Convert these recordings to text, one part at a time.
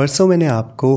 परसों मैंने आपको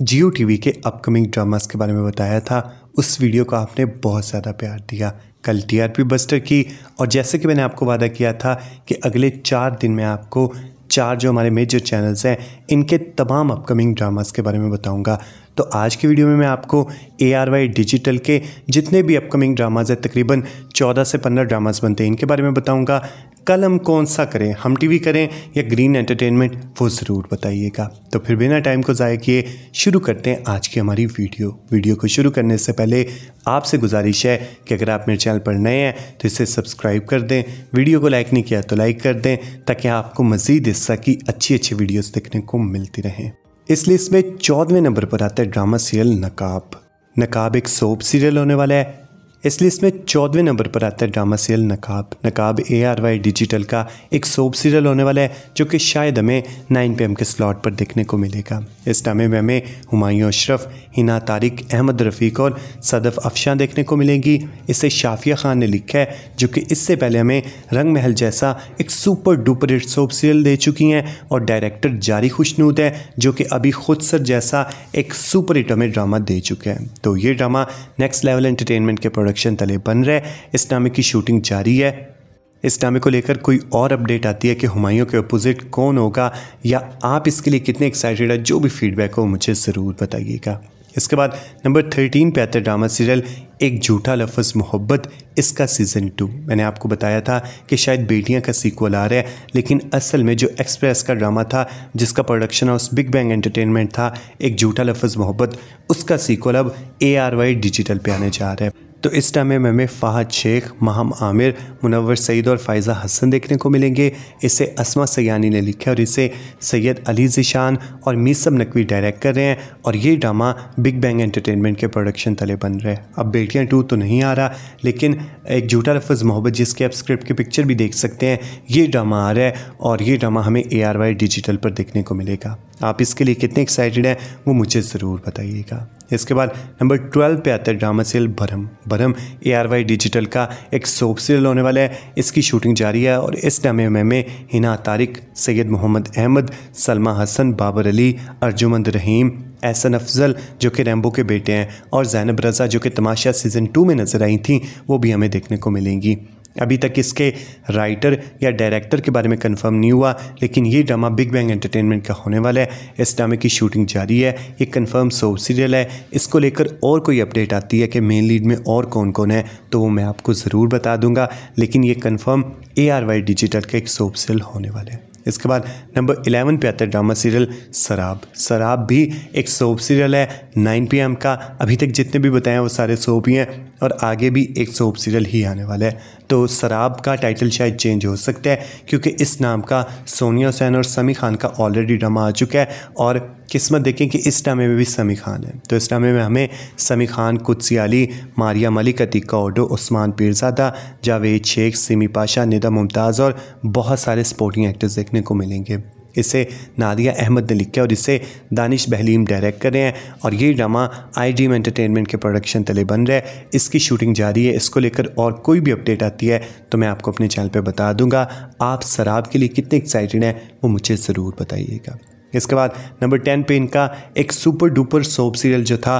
जियो टी के अपकमिंग ड्रामास के बारे में बताया था उस वीडियो को आपने बहुत ज़्यादा प्यार दिया कल पी बस्टर की और जैसे कि मैंने आपको वादा किया था कि अगले चार दिन में आपको चार जो हमारे मेजर चैनल्स हैं इनके तमाम अपकमिंग ड्रामास के बारे में बताऊंगा तो आज की वीडियो में मैं आपको ए आर वाई डिजिटल के जितने भी अपकमिंग ड्रामाज हैं तकरीबन 14 से 15 ड्रामाज बनते हैं इनके बारे में बताऊंगा कल हम कौन सा करें हम टीवी करें या ग्रीन एंटरटेनमेंट वो ज़रूर बताइएगा तो फिर बिना टाइम को ज़ाय किए शुरू करते हैं आज की हमारी वीडियो वीडियो को शुरू करने से पहले आपसे गुजारिश है कि अगर आप मेरे चैनल पर नए हैं तो इसे सब्सक्राइब कर दें वीडियो को लाइक नहीं किया तो लाइक कर दें ताकि आपको मज़ीद इस की अच्छी अच्छी वीडियोज़ देखने को मिलती रहे इस लिस्ट में चौदवें नंबर पर आता है ड्रामा सीरियल नकाब नकाब एक सोप सीरियल होने वाला है इस लिस्ट में चौदहवें नंबर पर आता है ड्रामा सीरियल नकाब नकाब ए आर वाई डिजिटल का एक सोप सीरियल होने वाला है जो कि शायद हमें नाइन पी के स्लॉट पर देखने को मिलेगा इस ड्रामे में हमें हमायूं अशरफ हिना तारिक अहमद रफ़ीक और सदफ़ अफशां देखने को मिलेंगी इसे शाफिया खान ने लिखा है जो कि इससे पहले हमें रंग महल जैसा एक super duper hit soap serial दे चुकी हैं और डायरेक्टर जारी खुशनूद है जो कि अभी खुद सर जैसा एक सुपर हिट हमें ड्रामा दे चुके हैं तो ये ड्रामा नेक्स्ट लेवल एंटरटेनमेंट के प्रोडक्ट प्रोडक्शन तले बन रहा है इस नामे की शूटिंग जारी है इस नामे को लेकर कोई और अपडेट आती है कि हुमायूं के अपोजिट कौन होगा या आप इसके लिए कितने एक्साइटेड है जो भी फीडबैक हो मुझे ज़रूर बताइएगा इसके बाद नंबर थर्टीन पे आता ड्रामा सीरियल एक झूठा लफ्ज़ मोहब्बत इसका सीज़न टू मैंने आपको बताया था कि शायद बेटियां का सीक्वल आ रहा है लेकिन असल में जो एक्सप्रेस का ड्रामा था जिसका production house big bang entertainment था एक झूठा लफ्ज़ मोहब्बत उसका सीक्वल अब ए आर वाई डिजिटल पे आने जा रहा है तो इस टाइम में हमें फ़ाहद शेख महम आमिर मुनवर सईद और फ़ायज़ा हसन देखने को मिलेंगे इसे असमा सयानी ने लिखा और इसे सैयद अली ज़िशान और मीसम नकवी डायरेक्ट कर रहे हैं और ये ड्रामा बिग बैंग एंटरटेनमेंट के प्रोडक्शन तले बन रहे हैं अब बेटियाँ टू तो नहीं आ रहा लेकिन एक झूठा लफज मोहब्बत जिसके आप स्क्रिप्ट की पिक्चर भी देख सकते हैं ये ड्रामा आ रहा है और ये ड्रामा हमें ए आर वाई डिजिटल पर देखने को मिलेगा आप इसके लिए कितने एक्साइटेड हैं वो मुझे ज़रूर बताइएगा इसके बाद नंबर ट्वेल्व पे आता है ड्रामा सेल भरम भरम ए आर वाई डिजिटल का एक सोप सेल होने वाला है इसकी शूटिंग जारी है और इस ड्रामे में, में हिना तारिक सैयद मोहम्मद अहमद सलमा हसन बाबर अली अर्जुमंद रहीम एहसन अफजल जो कि रैम्बो के बेटे हैं और जैनब रज़ा जो कि तमाशा सीज़न टू में नज़र आई थी वो भी हमें देखने को मिलेंगी अभी तक इसके राइटर या डायरेक्टर के बारे में कंफर्म नहीं हुआ लेकिन ये ड्रामा बिग बैंग एंटरटेनमेंट का होने वाला है इस ड्रामे की शूटिंग जारी है ये कंफर्म सोप सीरियल है इसको लेकर और कोई अपडेट आती है कि मेन लीड में और कौन कौन है तो वो मैं आपको ज़रूर बता दूंगा लेकिन ये confirm A R Y digital का एक सोप सीरियल होने वाला है इसके बाद नंबर इलेवन पे आता है ड्रामा सीरियल शराब शराब भी एक सोप सीरियल है नाइन पी एम का अभी तक जितने भी बताए वो सारे सोप ही हैं और आगे भी एक सोप सीरियल ही आने वाला है तो शराब का टाइटल शायद चेंज हो सकता है क्योंकि इस नाम का सोनिया हुसैन और समी खान का ऑलरेडी ड्रामा आ चुका है और किस्मत देखें कि इस ड्रामे में भी समी खान है तो इस ड्रामे में हमें समी खान कुत्सियाली मारिया मलिक अतीका ओडो उस्मान पीरजादा जावेद शेख सिमी पाशा निदा मुमताज़ और बहुत सारे स्पोर्टिंग एक्टर्स देखने को मिलेंगे इसे नादिया अहमद ने लिखा और इसे दानिश बहलीम डायरेक्ट कर रहे हैं और ये ड्रामा आई ड्रीम एंटरटेनमेंट के प्रोडक्शन तले बन रहा है इसकी शूटिंग जारी है इसको लेकर और कोई भी अपडेट आती है तो मैं आपको अपने चैनल पर बता दूंगा आप शराब के लिए कितने एक्साइटेड हैं वो मुझे ज़रूर बताइएगा इसके बाद नंबर टेन पे इनका एक सुपर डुपर सोप सीरियल जो था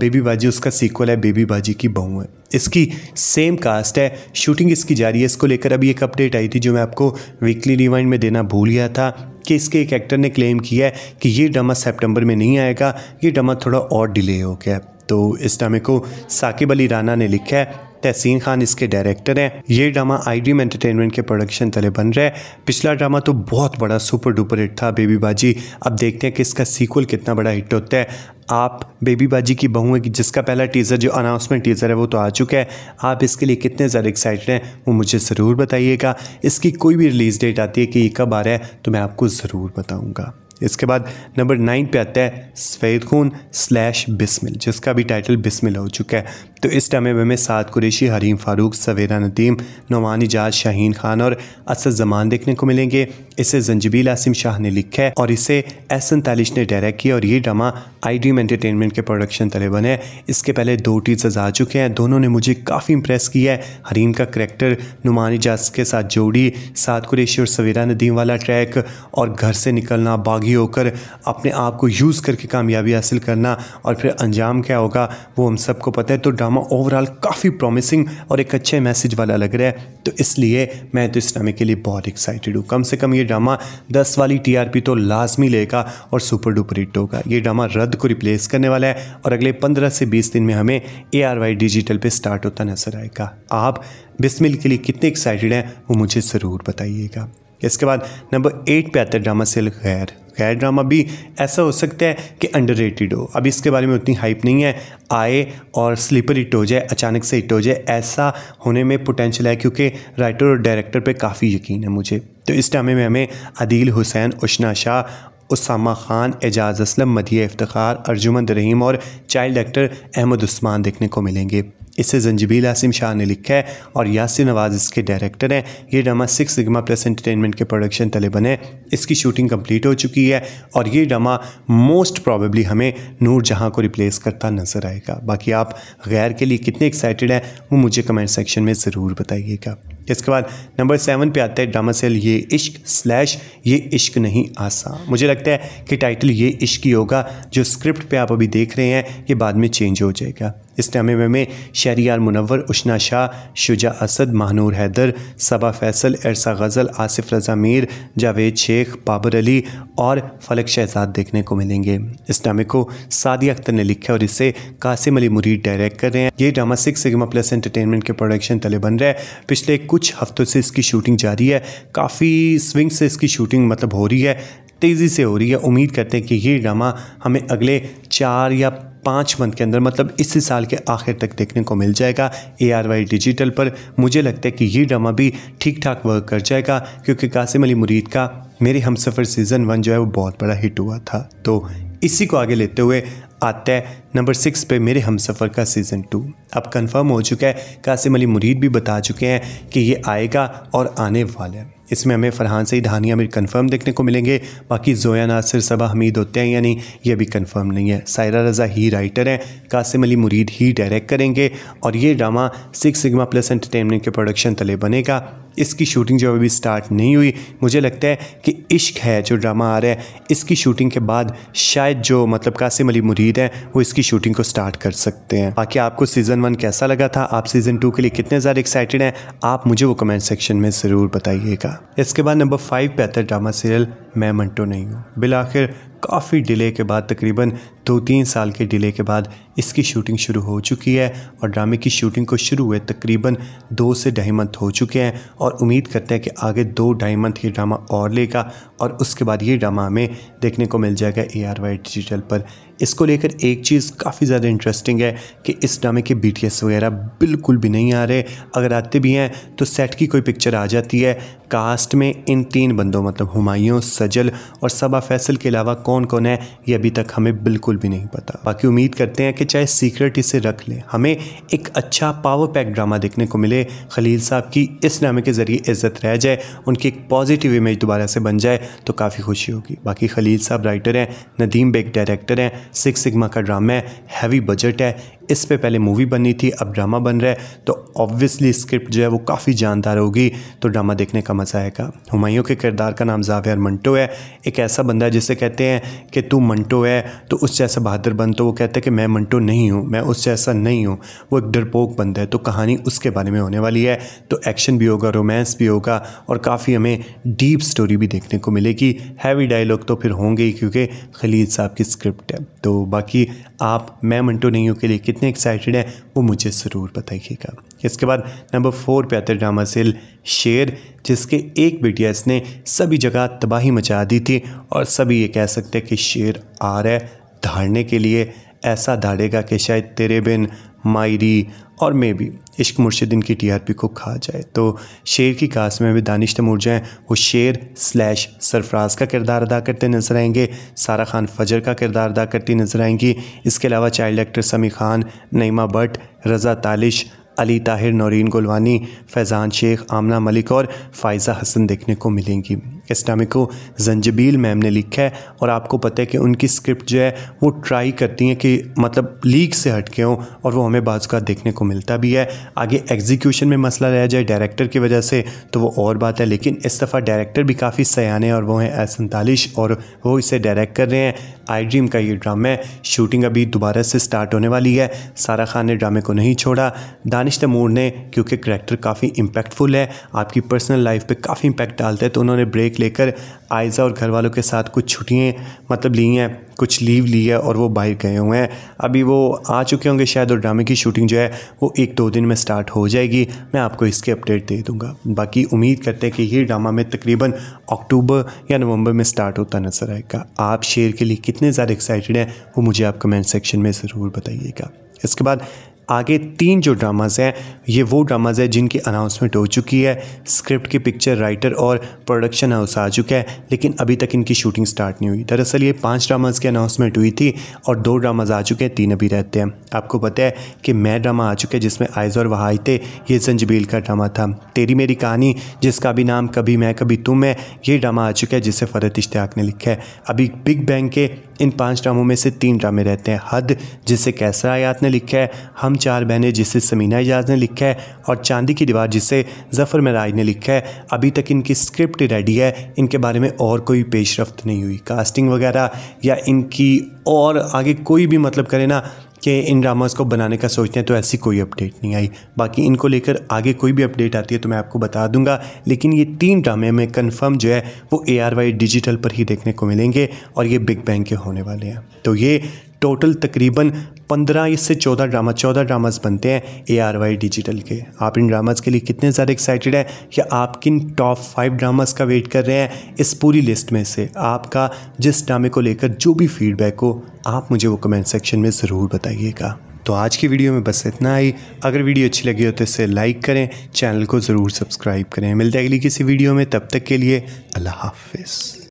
बेबी बाजी उसका सीक्वल है बेबी बाजी की है इसकी सेम कास्ट है शूटिंग इसकी जारी है इसको लेकर अभी एक अपडेट आई थी जो मैं आपको वीकली रिवाइंड में देना भूल गया था कि इसके एक एक्टर ने क्लेम किया है कि ये ड्रामा सेप्टेम्बर में नहीं आएगा ये ड्रामा थोड़ा और डिले हो गया तो इस ड्रामे को साकिब अली राना ने लिखा है तहसीन खान इसके डायरेक्टर हैं ये ड्रामा आई एंटरटेनमेंट के प्रोडक्शन तले बन रहा है पिछला ड्रामा तो बहुत बड़ा सुपर डुपर हिट था बेबी बाजी अब देखते हैं कि इसका सीक्वल कितना बड़ा हिट होता है आप बेबी बाजी की बहू है कि जिसका पहला टीज़र जो अनाउंसमेंट टीज़र है वो तो आ चुका है आप इसके लिए कितने ज़्यादा एक्साइटेड हैं वो मुझे ज़रूर बताइएगा इसकी कोई भी रिलीज़ डेट आती है कि ये कब आ रहा है तो मैं आपको ज़रूर बताऊँगा इसके बाद नंबर नाइन पे आता है सफ़ेद खून स्लैश बिस्मिल जिसका भी टाइटल बिस्मिल हो चुका है तो इस टाइम में सात कुरेशी हरीम फ़ारूक सवेरा नदीम नोमान एजाज शाहीन खान और असद जमान देखने को मिलेंगे इसे जंजबील आसिम शाह ने लिखा है और इसे एहसन तालिश ने डायरेक्ट किया और ये ड्रामा आई ड्रीम एंटरटेनमेंट के प्रोडक्शन तले बने इसके पहले दो टीचर्स आ चुके हैं दोनों ने मुझे काफ़ी इंप्रेस किया है हरीम का करेक्टर नुमान एजाज के साथ जोड़ी सात कुरेशी और सवेरा नदीम वाला ट्रैक और घर से निकलना बागी ही होकर अपने आप को यूज़ करके कामयाबी हासिल करना और फिर अंजाम क्या होगा वो हम सबको पता है तो ड्रामा ओवरऑल काफ़ी प्रॉमिसिंग और एक अच्छे मैसेज वाला लग रहा है तो इसलिए मैं तो इस ड्रामे के लिए बहुत एक्साइटेड हूँ कम से कम ये ड्रामा दस वाली टीआरपी तो लाजमी लेगा और सुपर डुपर हिट होगा ये ड्रामा रद्द को रिप्लेस करने वाला है और अगले पंद्रह से बीस दिन में हमें ए डिजिटल पर स्टार्ट होता नजर आएगा आप बिस्मिल के लिए कितने एक्साइटेड हैं वो मुझे ज़रूर बताइएगा इसके बाद नंबर एट पे आता है ड्रामा से गैर खैर ड्रामा भी ऐसा हो सकता है कि अंडर रेटेड हो अब इसके बारे में उतनी हाइप नहीं है आए और स्लीपर हिट हो जाए अचानक से हिट हो जाए ऐसा होने में पोटेंशियल है क्योंकि राइटर और डायरेक्टर पे काफ़ी यकीन है मुझे तो इस ड्रामे में हमें अदील हुसैन उशना शाह उसामा खान एजाज असलम मदिया इफ्तार अर्जुमन रहीम और चाइल्ड एक्टर अहमद उस्मान देखने को मिलेंगे इसे जंजबील आसिम शाह ने लिखा है और यासिर नवाज इसके डायरेक्टर हैं ये drama six sigma plus entertainment के प्रोडक्शन तले बने इसकी शूटिंग कंप्लीट हो चुकी है और ये ड्रामा मोस्ट प्रॉबेबली हमें नूर जहां को रिप्लेस करता नज़र आएगा बाकी आप गैर के लिए कितने एक्साइटेड हैं वो मुझे कमेंट सेक्शन में ज़रूर बताइएगा इसके बाद नंबर सेवन पे आता है ड्रामा सेल ये इश्क स्लैश ये इश्क नहीं आसा मुझे लगता है कि टाइटल ये इश्क ही होगा जो स्क्रिप्ट पे आप अभी देख रहे हैं ये बाद में चेंज हो जाएगा इस ड्रामे में शहरियार मुनवर उशना शाह शुजा असद महानूर हैदर सबा फैसल अरसा गज़ल आसिफ रज़ा मीर जावेद शेख बाबर अली और फलक शहजाद देखने को मिलेंगे इस ड्रामे को सादिया अख्तर ने लिखा और इसे कासिम अली मुरीद डायरेक्ट कर रहे हैं ये drama six sigma plus entertainment के प्रोडक्शन तले बन रहा है पिछले कुछ हफ्तों से इसकी शूटिंग जारी है काफ़ी स्विंग से इसकी शूटिंग मतलब हो रही है तेज़ी से हो रही है उम्मीद करते हैं कि ये ड्रामा हमें अगले चार या पाँच मंथ के अंदर मतलब इसी साल के आखिर तक देखने को मिल जाएगा ए आर वाई डिजिटल पर मुझे लगता है कि ये ड्रामा भी ठीक ठाक वर्क कर जाएगा क्योंकि कासिम अली मुरीद का मेरे हम सफ़र सीज़न वन जो है वो बहुत बड़ा हिट हुआ था तो इसी को आगे लेते हुए आता है नंबर सिक्स पे मेरे हम सफ़र का सीज़न टू अब कंफर्म हो चुका है कासिम अली मुरीद भी बता चुके हैं कि ये आएगा और आने वाला है इसमें हमें फरहान सईद हानी आमिर कन्फर्म देखने को मिलेंगे बाकी जोया नासिर सबा हमीद होते हैं या नहीं ये भी कन्फर्म नहीं है सायरा रज़ा ही राइटर हैं कासिम अली मुरीद ही डायरेक्ट करेंगे और ये drama six sigma plus entertainment के प्रोडक्शन तले बनेगा इसकी शूटिंग जो अभी स्टार्ट नहीं हुई मुझे लगता है कि इश्क है जो ड्रामा आ रहा है इसकी शूटिंग के बाद शायद जो मतलब कासिम अली मुरीद है वो इसकी शूटिंग को स्टार्ट कर सकते हैं बाकी आपको सीज़न वन कैसा लगा था आप सीज़न टू के लिए कितने ज़्यादा एक्साइटेड हैं आप मुझे वो कमेंट सेक्शन में ज़रूर बताइएगा इसके बाद नंबर फाइव पे आता है ड्रामा सीरियल मैं मंटो नहीं हूँ आखिर काफ़ी डिले के बाद तकरीबन दो तीन साल के डिले के बाद इसकी शूटिंग शुरू हो चुकी है और ड्रामे की शूटिंग को शुरू हुए तकरीबन दो से ढाई मंथ हो चुके हैं और उम्मीद करते हैं कि आगे दो ढाई मंथ ये ड्रामा और लेगा और उसके बाद ये ड्रामा हमें देखने को मिल जाएगा ए आर वाई डिजिटल पर इसको लेकर एक चीज़ काफ़ी ज़्यादा इंटरेस्टिंग है कि इस ड्रामे के बी वगैरह बिल्कुल भी नहीं आ रहे अगर आते भी हैं तो सेट की कोई पिक्चर आ जाती है कास्ट में इन तीन बंदों मतलब हुमायूं सजल और सबा फैसल के अलावा कौन कौन है ये अभी तक हमें बिल्कुल भी नहीं पता बाकी उम्मीद करते हैं कि चाहे सीक्रेट इसे रख लें हमें एक अच्छा पावर पैक ड्रामा देखने को मिले खलील साहब की इस ड्रामे के ज़रिए इज्जत रह जाए उनकी एक पॉजिटिव इमेज दोबारा से बन जाए तो काफ़ी खुशी होगी बाकी खलील साहब राइटर हैं नदीम बेग डायरेक्टर हैं सिक्स सिग्मा का ड्रामा है हैवी बजट है इस पर पहले मूवी बनी थी अब ड्रामा बन रहा है तो ऑब्वियसली स्क्रिप्ट जो है वो काफ़ी जानदार होगी तो ड्रामा देखने का मज़ा आएगा हुमायूं के किरदार का नाम जावियर मंटो है एक ऐसा बंदा है जिसे कहते हैं कि तू मंटो है तो उस जैसा बहादुर बन तो वो कहते हैं कि मैं मंटो नहीं हूँ मैं उस जैसा नहीं हूँ वो एक डरपोक बंदा है तो कहानी उसके बारे में होने वाली है तो एक्शन भी होगा रोमांस भी होगा और काफ़ी हमें डीप स्टोरी भी देखने को मिलेगी हैवी डायलॉग तो फिर होंगे ही क्योंकि खलीद साहब की स्क्रिप्ट है तो बाकी आप मैं मंटो नहीं हूँ के लिए कितने एक्साइटेड हैं वो मुझे ज़रूर बताइएगा इसके बाद नंबर फोर पे आते है ड्रामा सेल शेर जिसके एक बीटीएस ने सभी जगह तबाही मचा दी थी और सभी ये कह सकते हैं कि शेर आ रहा है धाड़ने के लिए ऐसा धाड़ेगा कि शायद तेरे बिन मायरी और मे भी इश्क मुर्शिदीन की टीआरपी को खा जाए तो शेर की कास में भी दानिश तमूर जो वो शेर स्लैश सरफराज का किरदार अदा करते नजर आएंगे सारा खान फजर का किरदार अदा करती नजर आएंगी इसके अलावा चाइल्ड एक्टर समी खान नईमा भट्ट रज़ा तालिश अली ताहिर नौरीन गुलवानी फैज़ान शेख आमना मलिक और फ़ायज़ा हसन देखने को मिलेंगी को जंजबील मैम ने लिखा है और आपको पता है कि उनकी स्क्रिप्ट जो है वो ट्राई करती हैं कि मतलब लीक से हट के हों और वो हमें बाज़ का देखने को मिलता भी है आगे एग्जीक्यूशन में मसला रह जाए डायरेक्टर की वजह से तो वो और बात है लेकिन इस दफ़ा डायरेक्टर भी काफ़ी सयाने और वो हैं एसंतालिश और वो इसे डायरेक्ट कर रहे हैं आई ड्रीम का ये ड्रामा है शूटिंग अभी दोबारा से स्टार्ट होने वाली है सारा खान ने ड्रामे को नहीं छोड़ा दानिश तमूर ने क्योंकि करेक्टर काफ़ी इम्पैक्टफुल है आपकी पर्सनल लाइफ पर काफ़ी इम्पैक्ट डालता है तो उन्होंने ब्रेक लेकर आयज़ा और घर वालों के साथ कुछ छुट्टियाँ मतलब ली हैं कुछ लीव ली है और वो बाहर गए हुए हैं अभी वो आ चुके होंगे शायद और ड्रामे की शूटिंग जो है वो एक दो दिन में स्टार्ट हो जाएगी मैं आपको इसके अपडेट दे दूँगा बाकी उम्मीद करते हैं कि ये ड्रामा में तकरीबन अक्टूबर या नवंबर में स्टार्ट होता नजर आएगा आप शेयर के लिए कितने ज़्यादा एक्साइटेड हैं वो मुझे आप कमेंट सेक्शन में ज़रूर बताइएगा इसके बाद आगे तीन जो ड्रामाज़ हैं ये वो ड्रामाज़ है जिनकी अनाउंसमेंट हो चुकी है स्क्रिप्ट की पिक्चर राइटर और प्रोडक्शन हाउस आ चुका है लेकिन अभी तक इनकी शूटिंग स्टार्ट नहीं हुई दरअसल ये पांच ड्रामाज़ की अनाउंसमेंट हुई थी और दो ड्रामाज़ आ चुके हैं तीन अभी रहते हैं आपको पता है कि मैं ड्रामा आ चुका है जिसमें आयज़ और थे ये जंजबील का ड्रामा था तेरी मेरी कहानी जिसका भी नाम कभी मैं कभी तुम है ये ड्रामा आ चुका है जिसे फ़रत इश्तियाक ने लिखा है अभी बिग बैंग के इन पांच ड्रामों में से तीन ड्रामे रहते हैं हद जिसे कैसरा आयात ने लिखा है हम चार बहनें जिसे समीना एजाज ने लिखा है और चांदी की दीवार जिसे जफ़र मराज ने लिखा है अभी तक इनकी स्क्रिप्ट रेडी है इनके बारे में और कोई पेशरफ्त नहीं हुई कास्टिंग वगैरह या इनकी और आगे कोई भी मतलब करे ना कि इन ड्रामास को बनाने का सोचते हैं तो ऐसी कोई अपडेट नहीं आई बाकी इनको लेकर आगे कोई भी अपडेट आती है तो मैं आपको बता दूंगा लेकिन ये तीन ड्रामे में कन्फर्म जो है वो ए आर वाई डिजिटल पर ही देखने को मिलेंगे और ये बिग बैंग के होने वाले हैं तो ये टोटल तकरीबन पंद्रह इससे चौदह ड्रामा चौदह ड्रामास बनते हैं ए आर वाई डिजिटल के आप इन ड्रामास के लिए कितने ज़्यादा एक्साइटेड हैं या आप किन टॉप फाइव ड्रामास का वेट कर रहे हैं इस पूरी लिस्ट में से आपका जिस ड्रामे को लेकर जो भी फीडबैक हो आप मुझे वो कमेंट सेक्शन में ज़रूर बताइएगा तो आज की वीडियो में बस इतना ही अगर वीडियो अच्छी लगी हो तो इसे लाइक करें चैनल को ज़रूर सब्सक्राइब करें मिलते अगली किसी वीडियो में तब तक के लिए अल्लाह हाफिज़